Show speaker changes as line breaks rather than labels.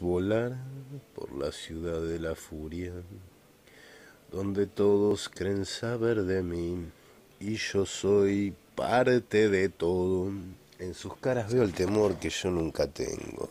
volar por la ciudad de la furia, donde todos creen saber de mí, y yo soy parte de todo. En sus caras veo el temor que yo nunca tengo.